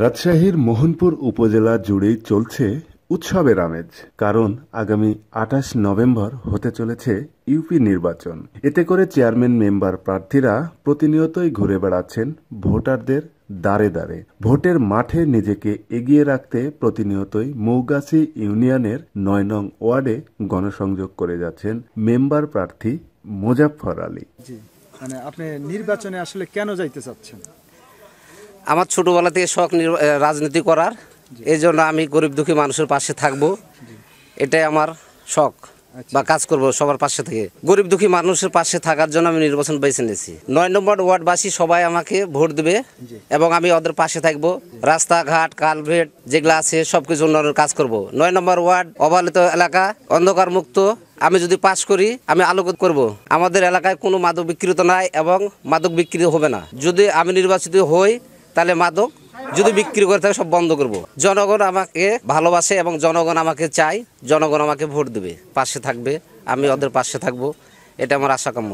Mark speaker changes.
Speaker 1: রাজশাহীর মোহনপুর উপজেলা জুড়েই চলছে উৎসবের আমেজ কারণ আগামী আঠাশ নভেম্বর হতে চলেছে ইউপি নির্বাচন এতে করে চেয়ারম্যান মেম্বার প্রার্থীরা প্রতিনিয়তই ঘুরে বেড়াচ্ছেন ভোটারদের দাঁড়ে দাঁড়ে ভোটের মাঠে নিজেকে এগিয়ে রাখতে প্রতিনিয়তই মৌগাছি ইউনিয়নের নয় নং ওয়ার্ডে গণসংযোগ করে যাচ্ছেন মেম্বার প্রার্থী মোজাফর আলী
Speaker 2: মানে আপনি নির্বাচনে আসলে কেন যাইতে চাচ্ছেন
Speaker 3: আমার ছোটোবেলা থেকে শখ রাজনীতি করার এই জন্য আমি গরিব দুঃখী মানুষের পাশে থাকব এটাই আমার শখ আচ্ছা। বা কাজ করব সবার পাশে থেকে গরিব দুঃখী মানুষের পাশে থাকার জন্য আমি নির্বাচন বেছে নিয়েছি নয় নম্বর ওয়ার্ডবাসী সবাই আমাকে ভোট দেবে এবং আমি ওদের পাশে থাকব রাস্তাঘাট কালভেট যেগুলো আছে সব কিছু উন্নয়নের কাজ করব নয় নম্বর ওয়ার্ড অবহেলিত এলাকা অন্ধকার মুক্ত আমি যদি পাস করি আমি আলোকিত করব আমাদের এলাকায় কোনো মাদক বিক্রিত নাই এবং মাদক বিক্রি হবে না যদি আমি নির্বাচিত হই তাহলে মাদক যদি বিক্রি করে থাকে সব বন্ধ করব। জনগণ আমাকে ভালোবাসে এবং জনগণ আমাকে চায় জনগণ আমাকে ভোট দেবে পাশে থাকবে আমি ওদের পাশে থাকব এটা আমার আশা কাম্য